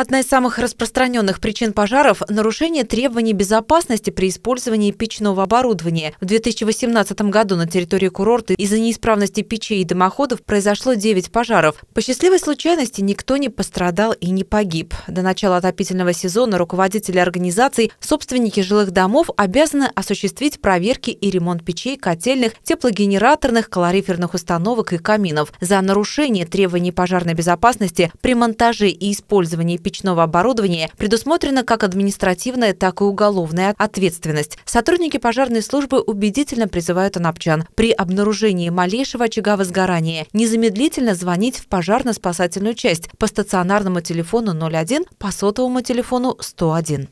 Одна из самых распространенных причин пожаров – нарушение требований безопасности при использовании печного оборудования. В 2018 году на территории курорта из-за неисправности печей и дымоходов произошло 9 пожаров. По счастливой случайности никто не пострадал и не погиб. До начала отопительного сезона руководители организаций, собственники жилых домов обязаны осуществить проверки и ремонт печей, котельных, теплогенераторных, калориферных установок и каминов. За нарушение требований пожарной безопасности при монтаже и использовании печного оборудования предусмотрена как административная, так и уголовная ответственность. Сотрудники пожарной службы убедительно призывают анапчан при обнаружении малейшего очага возгорания незамедлительно звонить в пожарно-спасательную часть по стационарному телефону 01 по сотовому телефону 101.